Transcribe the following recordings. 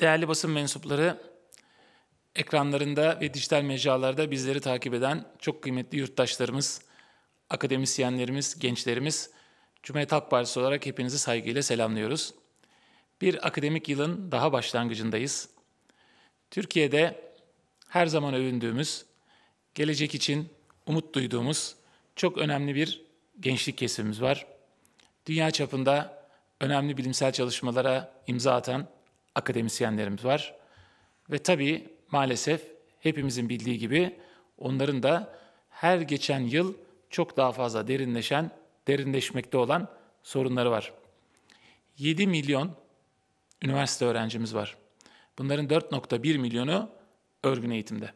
Değerli basın mensupları, ekranlarında ve dijital mecralarda bizleri takip eden çok kıymetli yurttaşlarımız, akademisyenlerimiz, gençlerimiz, Cumhuriyet Halk Partisi olarak hepinizi saygıyla selamlıyoruz. Bir akademik yılın daha başlangıcındayız. Türkiye'de her zaman övündüğümüz, gelecek için umut duyduğumuz çok önemli bir gençlik kesimimiz var. Dünya çapında önemli bilimsel çalışmalara imza atan akademisyenlerimiz var. Ve tabii maalesef hepimizin bildiği gibi onların da her geçen yıl çok daha fazla derinleşen, derinleşmekte olan sorunları var. 7 milyon üniversite öğrencimiz var. Bunların 4.1 milyonu örgün eğitimde.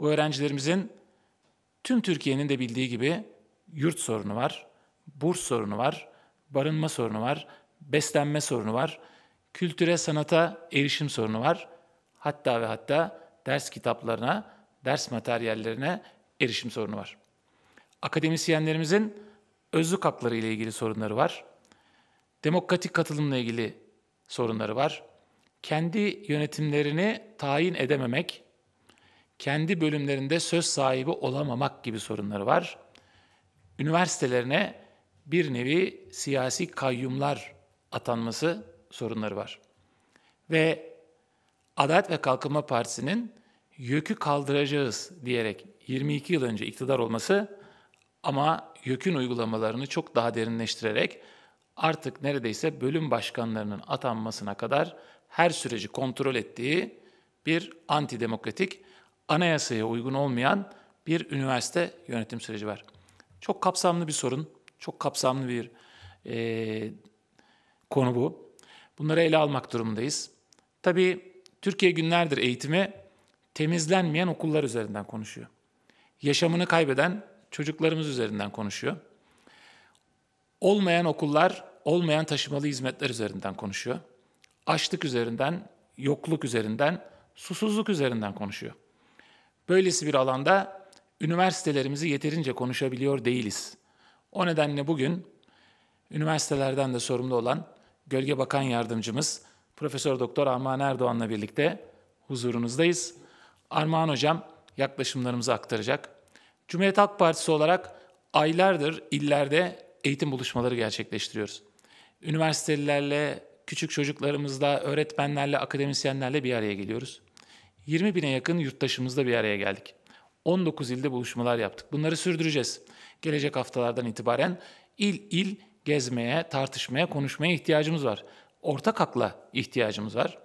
Bu öğrencilerimizin tüm Türkiye'nin de bildiği gibi yurt sorunu var, burs sorunu var, barınma sorunu var, beslenme sorunu var kültüre, sanata erişim sorunu var. Hatta ve hatta ders kitaplarına, ders materyallerine erişim sorunu var. Akademisyenlerimizin özlük hakları ile ilgili sorunları var. Demokratik katılımla ilgili sorunları var. Kendi yönetimlerini tayin edememek, kendi bölümlerinde söz sahibi olamamak gibi sorunları var. Üniversitelerine bir nevi siyasi kayyumlar atanması sorunları var. Ve Adalet ve Kalkınma Partisi'nin yökü kaldıracağız diyerek 22 yıl önce iktidar olması ama YÖK'ün uygulamalarını çok daha derinleştirerek artık neredeyse bölüm başkanlarının atanmasına kadar her süreci kontrol ettiği bir antidemokratik, anayasaya uygun olmayan bir üniversite yönetim süreci var. Çok kapsamlı bir sorun, çok kapsamlı bir e, konu bu. Bunları ele almak durumundayız. Tabii Türkiye günlerdir eğitimi temizlenmeyen okullar üzerinden konuşuyor. Yaşamını kaybeden çocuklarımız üzerinden konuşuyor. Olmayan okullar, olmayan taşımalı hizmetler üzerinden konuşuyor. Açlık üzerinden, yokluk üzerinden, susuzluk üzerinden konuşuyor. Böylesi bir alanda üniversitelerimizi yeterince konuşabiliyor değiliz. O nedenle bugün üniversitelerden de sorumlu olan Gölge Bakan Yardımcımız Profesör Doktor Armağan Erdoğan'la birlikte huzurunuzdayız. Armağan Hocam yaklaşımlarımızı aktaracak. Cumhuriyet Halk Partisi olarak aylardır illerde eğitim buluşmaları gerçekleştiriyoruz. Üniversitelilerle, küçük çocuklarımızla, öğretmenlerle, akademisyenlerle bir araya geliyoruz. 20 bine yakın yurttaşımızla bir araya geldik. 19 ilde buluşmalar yaptık. Bunları sürdüreceğiz. Gelecek haftalardan itibaren il il gezmeye, tartışmaya, konuşmaya ihtiyacımız var. Ortak akla ihtiyacımız var.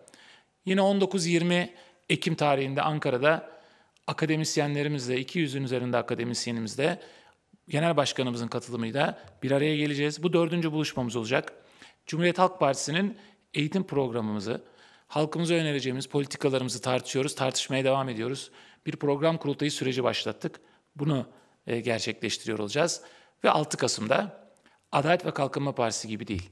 Yine 19-20 Ekim tarihinde Ankara'da akademisyenlerimizle, 200'ün üzerinde akademisyenimizle, genel başkanımızın katılımıyla bir araya geleceğiz. Bu dördüncü buluşmamız olacak. Cumhuriyet Halk Partisi'nin eğitim programımızı, halkımıza önereceğimiz politikalarımızı tartışıyoruz, tartışmaya devam ediyoruz. Bir program kurultayı süreci başlattık. Bunu e, gerçekleştiriyor olacağız. Ve 6 Kasım'da Adalet ve Kalkınma Partisi gibi değil.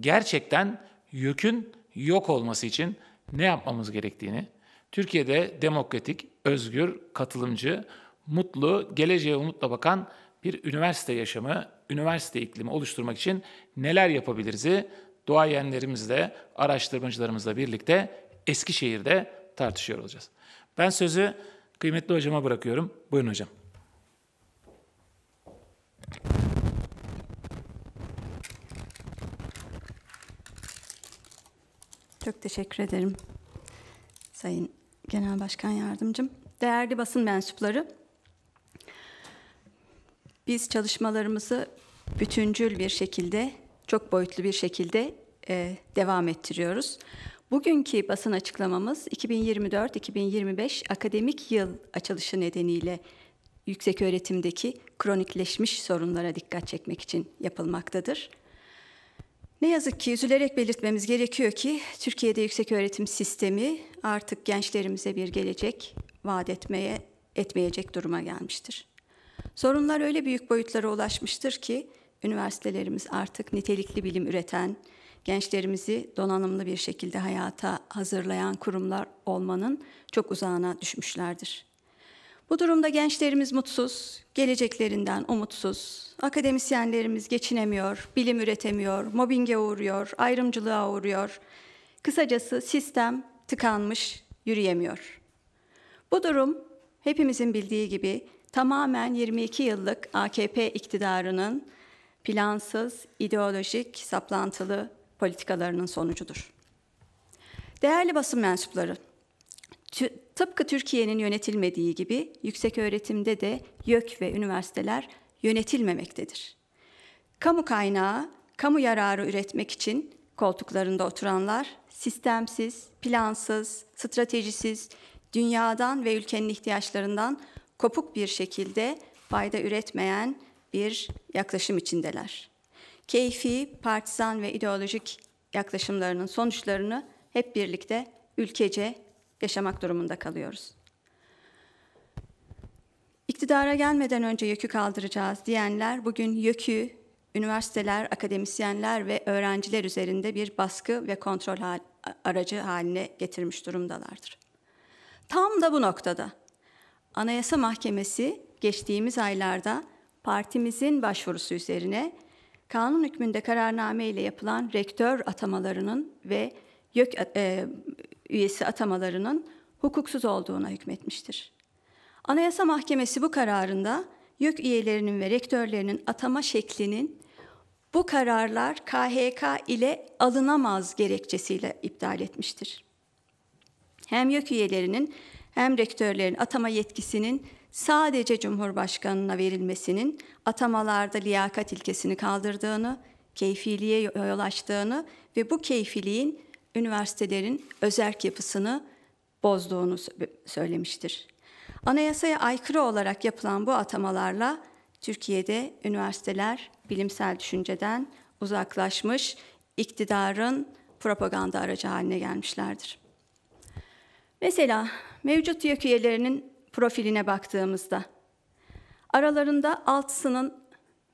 Gerçekten yökün yok olması için ne yapmamız gerektiğini, Türkiye'de demokratik, özgür, katılımcı, mutlu, geleceğe umutla bakan bir üniversite yaşamı, üniversite iklimi oluşturmak için neler yapabiliriz'i doğayenlerimizle, araştırmacılarımızla birlikte Eskişehir'de tartışıyor olacağız. Ben sözü kıymetli hocama bırakıyorum. Buyurun hocam. Çok teşekkür ederim Sayın Genel Başkan Yardımcım. Değerli basın mensupları, biz çalışmalarımızı bütüncül bir şekilde, çok boyutlu bir şekilde e, devam ettiriyoruz. Bugünkü basın açıklamamız 2024-2025 akademik yıl açılışı nedeniyle yüksek öğretimdeki kronikleşmiş sorunlara dikkat çekmek için yapılmaktadır. Ne yazık ki üzülerek belirtmemiz gerekiyor ki Türkiye'de yüksek öğretim sistemi artık gençlerimize bir gelecek vaat etmeye etmeyecek duruma gelmiştir. Sorunlar öyle büyük boyutlara ulaşmıştır ki üniversitelerimiz artık nitelikli bilim üreten, gençlerimizi donanımlı bir şekilde hayata hazırlayan kurumlar olmanın çok uzağına düşmüşlerdir. Bu durumda gençlerimiz mutsuz, geleceklerinden umutsuz. Akademisyenlerimiz geçinemiyor, bilim üretemiyor, mobbinge uğruyor, ayrımcılığa uğruyor. Kısacası sistem tıkanmış, yürüyemiyor. Bu durum hepimizin bildiği gibi tamamen 22 yıllık AKP iktidarının plansız, ideolojik, saplantılı politikalarının sonucudur. Değerli basın mensupları, Tıpkı Türkiye'nin yönetilmediği gibi yüksek öğretimde de YÖK ve üniversiteler yönetilmemektedir. Kamu kaynağı, kamu yararı üretmek için koltuklarında oturanlar sistemsiz, plansız, stratejisiz, dünyadan ve ülkenin ihtiyaçlarından kopuk bir şekilde fayda üretmeyen bir yaklaşım içindeler. Keyfi, partizan ve ideolojik yaklaşımlarının sonuçlarını hep birlikte ülkece yaşamak durumunda kalıyoruz. İktidara gelmeden önce yökü kaldıracağız diyenler bugün yökü üniversiteler, akademisyenler ve öğrenciler üzerinde bir baskı ve kontrol aracı haline getirmiş durumdalardır. Tam da bu noktada Anayasa Mahkemesi geçtiğimiz aylarda partimizin başvurusu üzerine kanun hükmünde kararname ile yapılan rektör atamalarının ve YÖK e, üyesi atamalarının hukuksuz olduğuna hükmetmiştir. Anayasa Mahkemesi bu kararında YÖK üyelerinin ve rektörlerinin atama şeklinin bu kararlar KHK ile alınamaz gerekçesiyle iptal etmiştir. Hem YÖK üyelerinin hem rektörlerin atama yetkisinin sadece Cumhurbaşkanına verilmesinin atamalarda liyakat ilkesini kaldırdığını, keyfiliğe yol açtığını ve bu keyfiliğin üniversitelerin özerk yapısını bozduğunu söylemiştir. Anayasaya aykırı olarak yapılan bu atamalarla Türkiye'de üniversiteler bilimsel düşünceden uzaklaşmış, iktidarın propaganda aracı haline gelmişlerdir. Mesela mevcut YÖK üyelerinin profiline baktığımızda aralarında altısının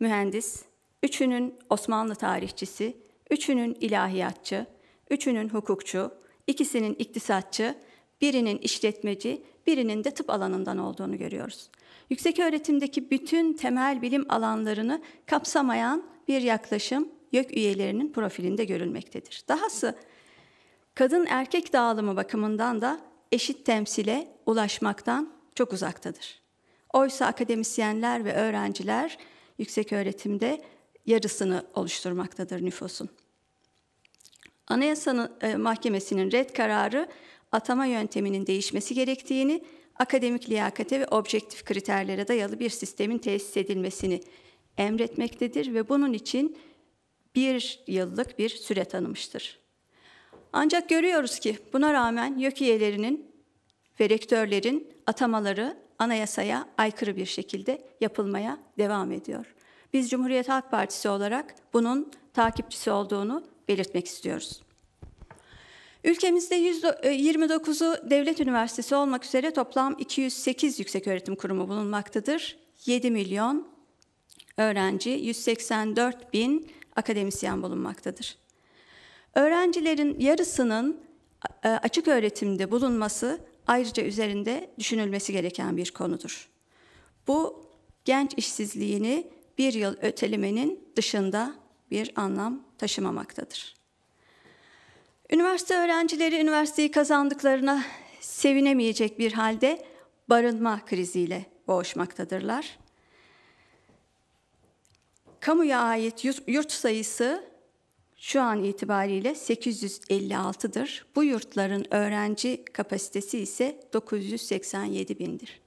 mühendis, üçünün Osmanlı tarihçisi, üçünün ilahiyatçı, Üçünün hukukçu, ikisinin iktisatçı, birinin işletmeci, birinin de tıp alanından olduğunu görüyoruz. Yüksek öğretimdeki bütün temel bilim alanlarını kapsamayan bir yaklaşım YÖK üyelerinin profilinde görülmektedir. Dahası kadın erkek dağılımı bakımından da eşit temsile ulaşmaktan çok uzaktadır. Oysa akademisyenler ve öğrenciler yüksek öğretimde yarısını oluşturmaktadır nüfusun. Anayasa e, Mahkemesi'nin red kararı atama yönteminin değişmesi gerektiğini, akademik liyakate ve objektif kriterlere dayalı bir sistemin tesis edilmesini emretmektedir ve bunun için bir yıllık bir süre tanımıştır. Ancak görüyoruz ki buna rağmen YÖK üyelerinin ve rektörlerin atamaları anayasaya aykırı bir şekilde yapılmaya devam ediyor. Biz Cumhuriyet Halk Partisi olarak bunun takipçisi olduğunu belirtmek istiyoruz. Ülkemizde 129'u e, devlet üniversitesi olmak üzere toplam 208 yükseköğretim kurumu bulunmaktadır. 7 milyon öğrenci, 184 bin akademisyen bulunmaktadır. Öğrencilerin yarısının e, açık öğretimde bulunması ayrıca üzerinde düşünülmesi gereken bir konudur. Bu genç işsizliğini bir yıl ötelemenin dışında bir anlam taşımamaktadır. Üniversite öğrencileri üniversiteyi kazandıklarına sevinemeyecek bir halde barınma kriziyle boğuşmaktadırlar. Kamuya ait yurt sayısı şu an itibariyle 856'dır. Bu yurtların öğrenci kapasitesi ise 987 bindir.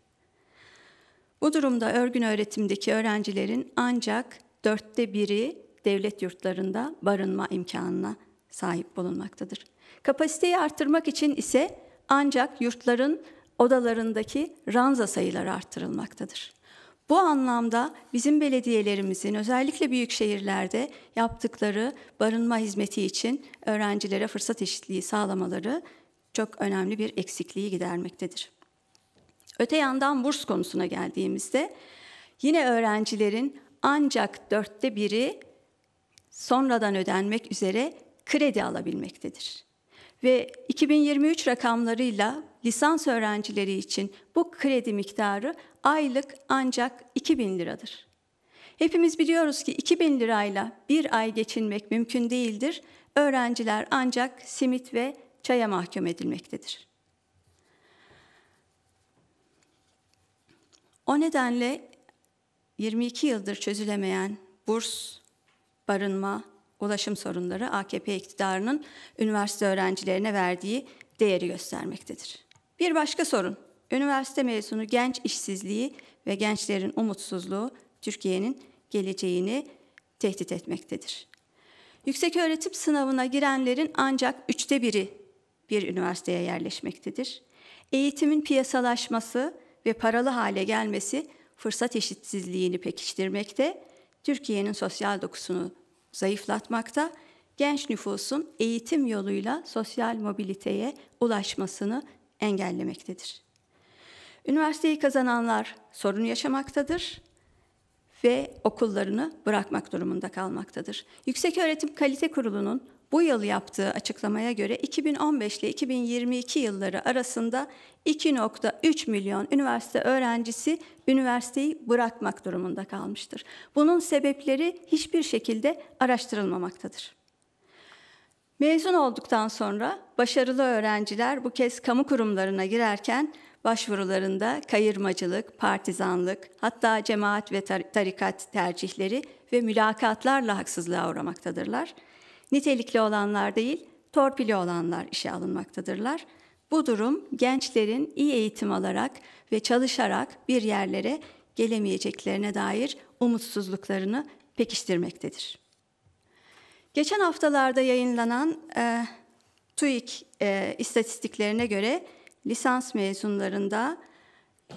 Bu durumda örgün öğretimdeki öğrencilerin ancak dörtte biri devlet yurtlarında barınma imkanına sahip bulunmaktadır. Kapasiteyi artırmak için ise ancak yurtların odalarındaki ranza sayıları artırılmaktadır. Bu anlamda bizim belediyelerimizin özellikle büyük şehirlerde yaptıkları barınma hizmeti için öğrencilere fırsat eşitliği sağlamaları çok önemli bir eksikliği gidermektedir. Öte yandan burs konusuna geldiğimizde yine öğrencilerin ancak dörtte biri sonradan ödenmek üzere kredi alabilmektedir. Ve 2023 rakamlarıyla lisans öğrencileri için bu kredi miktarı aylık ancak 2000 liradır. Hepimiz biliyoruz ki 2000 lirayla bir ay geçinmek mümkün değildir. Öğrenciler ancak simit ve çaya mahkum edilmektedir. O nedenle 22 yıldır çözülemeyen burs barınma, ulaşım sorunları AKP iktidarının üniversite öğrencilerine verdiği değeri göstermektedir. Bir başka sorun, üniversite mezunu genç işsizliği ve gençlerin umutsuzluğu Türkiye'nin geleceğini tehdit etmektedir. Yüksek öğretim sınavına girenlerin ancak üçte biri bir üniversiteye yerleşmektedir. Eğitimin piyasalaşması ve paralı hale gelmesi fırsat eşitsizliğini pekiştirmekte Türkiye'nin sosyal dokusunu zayıflatmakta, genç nüfusun eğitim yoluyla sosyal mobiliteye ulaşmasını engellemektedir. Üniversiteyi kazananlar sorun yaşamaktadır ve okullarını bırakmak durumunda kalmaktadır. Yüksek Öğretim Kalite Kurulu'nun bu yıl yaptığı açıklamaya göre 2015 ile 2022 yılları arasında 2.3 milyon üniversite öğrencisi üniversiteyi bırakmak durumunda kalmıştır. Bunun sebepleri hiçbir şekilde araştırılmamaktadır. Mezun olduktan sonra başarılı öğrenciler bu kez kamu kurumlarına girerken başvurularında kayırmacılık, partizanlık, hatta cemaat ve tarikat tercihleri ve mülakatlarla haksızlığa uğramaktadırlar.'' Nitelikli olanlar değil, torpili olanlar işe alınmaktadırlar. Bu durum gençlerin iyi eğitim alarak ve çalışarak bir yerlere gelemeyeceklerine dair umutsuzluklarını pekiştirmektedir. Geçen haftalarda yayınlanan e, TÜİK e, istatistiklerine göre lisans mezunlarında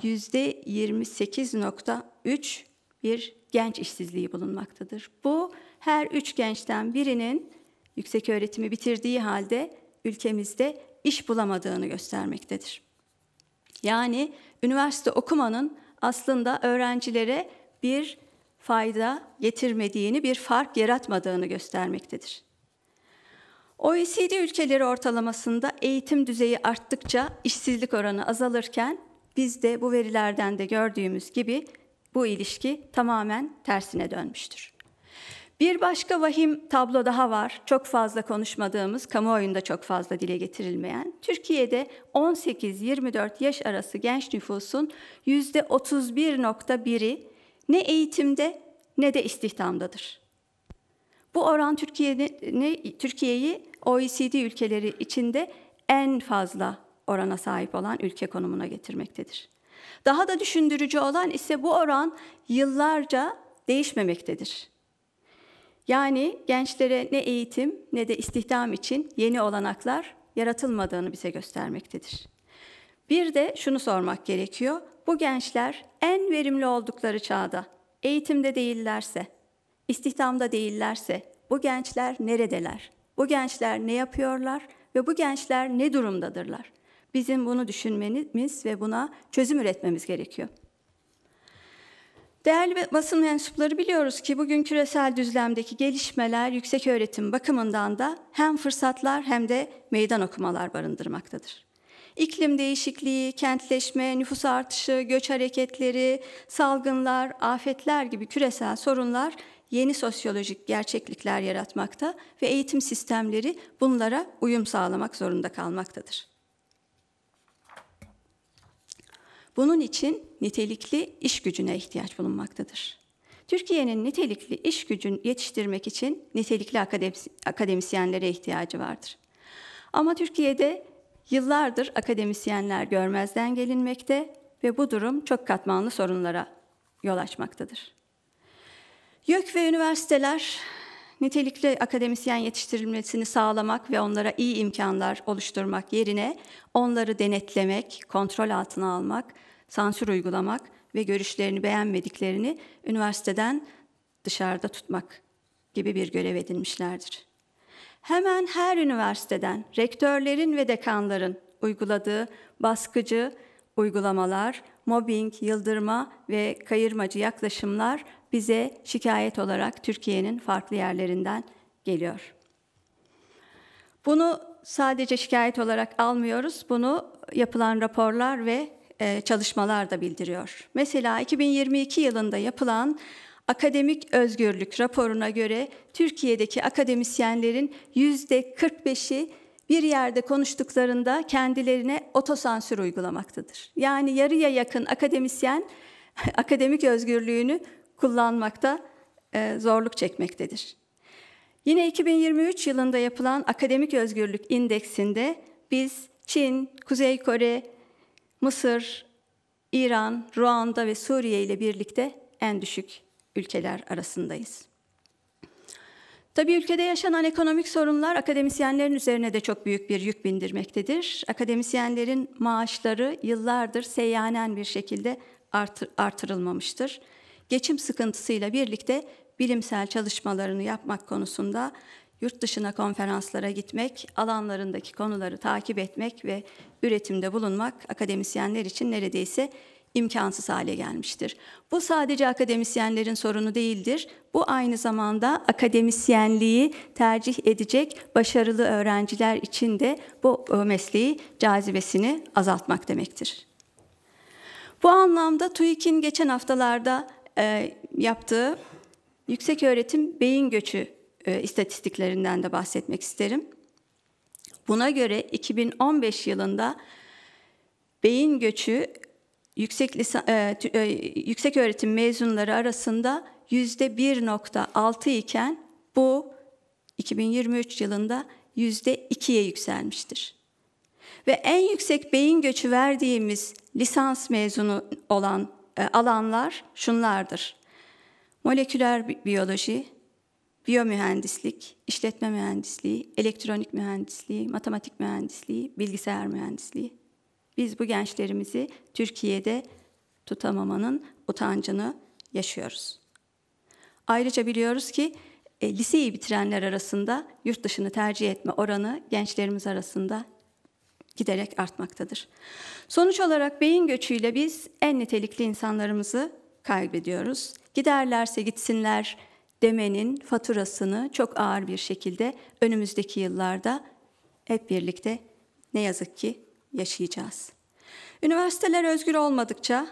%28.3 bir genç işsizliği bulunmaktadır. Bu her üç gençten birinin yüksek öğretimi bitirdiği halde ülkemizde iş bulamadığını göstermektedir. Yani üniversite okumanın aslında öğrencilere bir fayda getirmediğini, bir fark yaratmadığını göstermektedir. OECD ülkeleri ortalamasında eğitim düzeyi arttıkça işsizlik oranı azalırken bizde bu verilerden de gördüğümüz gibi bu ilişki tamamen tersine dönmüştür. Bir başka vahim tablo daha var. Çok fazla konuşmadığımız, kamuoyunda çok fazla dile getirilmeyen. Türkiye'de 18-24 yaş arası genç nüfusun %31.1'i ne eğitimde ne de istihdamdadır. Bu oran Türkiye'yi Türkiye OECD ülkeleri içinde en fazla orana sahip olan ülke konumuna getirmektedir. Daha da düşündürücü olan ise bu oran yıllarca değişmemektedir. Yani gençlere ne eğitim ne de istihdam için yeni olanaklar yaratılmadığını bize göstermektedir. Bir de şunu sormak gerekiyor. Bu gençler en verimli oldukları çağda eğitimde değillerse, istihdamda değillerse bu gençler neredeler? Bu gençler ne yapıyorlar ve bu gençler ne durumdadırlar? Bizim bunu düşünmemiz ve buna çözüm üretmemiz gerekiyor. Değerli basın mensupları biliyoruz ki bugün küresel düzlemdeki gelişmeler yüksek öğretim bakımından da hem fırsatlar hem de meydan okumalar barındırmaktadır. İklim değişikliği, kentleşme, nüfus artışı, göç hareketleri, salgınlar, afetler gibi küresel sorunlar yeni sosyolojik gerçeklikler yaratmakta ve eğitim sistemleri bunlara uyum sağlamak zorunda kalmaktadır. Bunun için nitelikli iş gücüne ihtiyaç bulunmaktadır. Türkiye'nin nitelikli iş gücünü yetiştirmek için nitelikli akademisyenlere ihtiyacı vardır. Ama Türkiye'de yıllardır akademisyenler görmezden gelinmekte ve bu durum çok katmanlı sorunlara yol açmaktadır. YÖK ve üniversiteler nitelikli akademisyen yetiştirilmesini sağlamak ve onlara iyi imkanlar oluşturmak yerine onları denetlemek, kontrol altına almak, sansür uygulamak ve görüşlerini beğenmediklerini üniversiteden dışarıda tutmak gibi bir görev edinmişlerdir. Hemen her üniversiteden rektörlerin ve dekanların uyguladığı baskıcı uygulamalar, mobbing, yıldırma ve kayırmacı yaklaşımlar bize şikayet olarak Türkiye'nin farklı yerlerinden geliyor. Bunu sadece şikayet olarak almıyoruz, bunu yapılan raporlar ve e, çalışmalar da bildiriyor. Mesela 2022 yılında yapılan Akademik Özgürlük raporuna göre Türkiye'deki akademisyenlerin yüzde %45'i bir yerde konuştuklarında kendilerine otosansür uygulamaktadır. Yani yarıya yakın akademisyen akademik özgürlüğünü kullanmakta e, zorluk çekmektedir. Yine 2023 yılında yapılan Akademik Özgürlük indeksinde biz Çin, Kuzey Kore, Mısır, İran, Ruanda ve Suriye ile birlikte en düşük ülkeler arasındayız. Tabii ülkede yaşanan ekonomik sorunlar akademisyenlerin üzerine de çok büyük bir yük bindirmektedir. Akademisyenlerin maaşları yıllardır seyyanen bir şekilde artır, artırılmamıştır. Geçim sıkıntısıyla birlikte bilimsel çalışmalarını yapmak konusunda yurt dışına konferanslara gitmek, alanlarındaki konuları takip etmek ve üretimde bulunmak akademisyenler için neredeyse imkansız hale gelmiştir. Bu sadece akademisyenlerin sorunu değildir. Bu aynı zamanda akademisyenliği tercih edecek başarılı öğrenciler için de bu mesleği cazibesini azaltmak demektir. Bu anlamda TÜİK'in geçen haftalarda e, yaptığı yüksek öğretim beyin göçü e, istatistiklerinden de bahsetmek isterim. Buna göre 2015 yılında beyin göçü yüksek, lisan, e, e, yüksek öğretim mezunları arasında yüzde 1.6 iken bu 2023 yılında yüzde 2'ye yükselmiştir. Ve en yüksek beyin göçü verdiğimiz lisans mezunu olan e, alanlar şunlardır. Moleküler biyoloji, biyomühendislik, işletme mühendisliği, elektronik mühendisliği, matematik mühendisliği, bilgisayar mühendisliği. Biz bu gençlerimizi Türkiye'de tutamamanın utancını yaşıyoruz. Ayrıca biliyoruz ki e, liseyi bitirenler arasında yurt dışını tercih etme oranı gençlerimiz arasında giderek artmaktadır. Sonuç olarak beyin göçüyle biz en nitelikli insanlarımızı kaybediyoruz. Giderlerse gitsinler demenin faturasını çok ağır bir şekilde önümüzdeki yıllarda hep birlikte ne yazık ki yaşayacağız. Üniversiteler özgür olmadıkça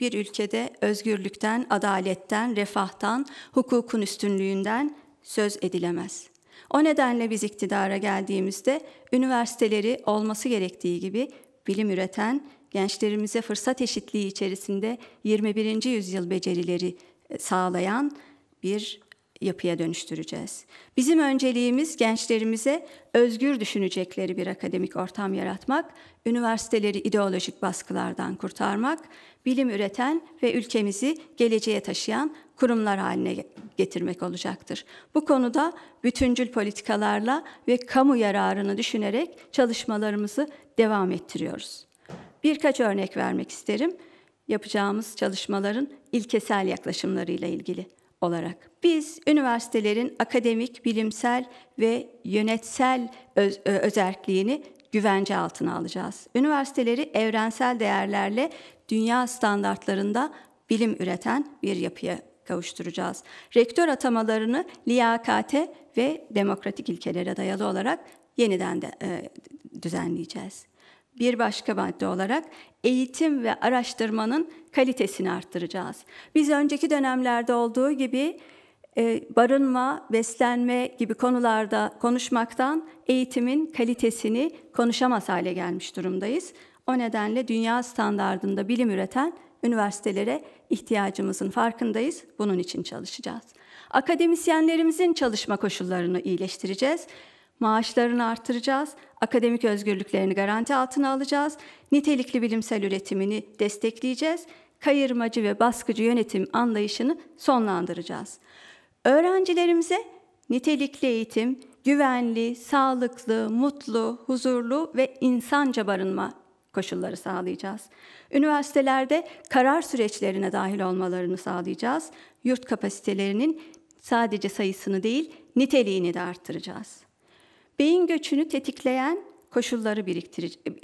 bir ülkede özgürlükten, adaletten, refahtan, hukukun üstünlüğünden söz edilemez. O nedenle biz iktidara geldiğimizde üniversiteleri olması gerektiği gibi bilim üreten, gençlerimize fırsat eşitliği içerisinde 21. yüzyıl becerileri e, sağlayan bir yapıya dönüştüreceğiz. Bizim önceliğimiz gençlerimize özgür düşünecekleri bir akademik ortam yaratmak, üniversiteleri ideolojik baskılardan kurtarmak, bilim üreten ve ülkemizi geleceğe taşıyan kurumlar haline getirmek olacaktır. Bu konuda bütüncül politikalarla ve kamu yararını düşünerek çalışmalarımızı devam ettiriyoruz. Birkaç örnek vermek isterim yapacağımız çalışmaların ilkesel yaklaşımlarıyla ilgili olarak. Biz üniversitelerin akademik, bilimsel ve yönetsel öz, özelliğini güvence altına alacağız. Üniversiteleri evrensel değerlerle dünya standartlarında bilim üreten bir yapıya kavuşturacağız. Rektör atamalarını liyakate ve demokratik ilkelere dayalı olarak yeniden de, e, düzenleyeceğiz. Bir başka madde olarak eğitim ve araştırmanın kalitesini arttıracağız. Biz önceki dönemlerde olduğu gibi e, barınma, beslenme gibi konularda konuşmaktan eğitimin kalitesini konuşamaz hale gelmiş durumdayız. O nedenle dünya standartında bilim üreten üniversitelere ihtiyacımızın farkındayız. Bunun için çalışacağız. Akademisyenlerimizin çalışma koşullarını iyileştireceğiz maaşlarını artıracağız, akademik özgürlüklerini garanti altına alacağız, nitelikli bilimsel üretimini destekleyeceğiz, kayırmacı ve baskıcı yönetim anlayışını sonlandıracağız. Öğrencilerimize nitelikli eğitim, güvenli, sağlıklı, mutlu, huzurlu ve insanca barınma koşulları sağlayacağız. Üniversitelerde karar süreçlerine dahil olmalarını sağlayacağız. Yurt kapasitelerinin sadece sayısını değil, niteliğini de arttıracağız. Beyin göçünü tetikleyen koşulları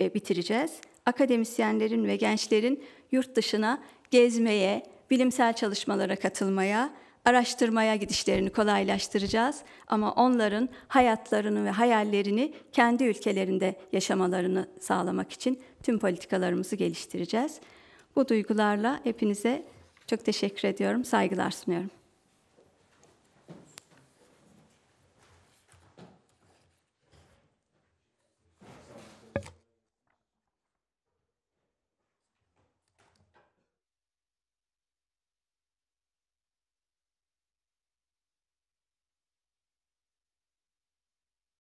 e, bitireceğiz. Akademisyenlerin ve gençlerin yurt dışına gezmeye, bilimsel çalışmalara katılmaya, araştırmaya gidişlerini kolaylaştıracağız ama onların hayatlarını ve hayallerini kendi ülkelerinde yaşamalarını sağlamak için tüm politikalarımızı geliştireceğiz. Bu duygularla hepinize çok teşekkür ediyorum, saygılar sunuyorum.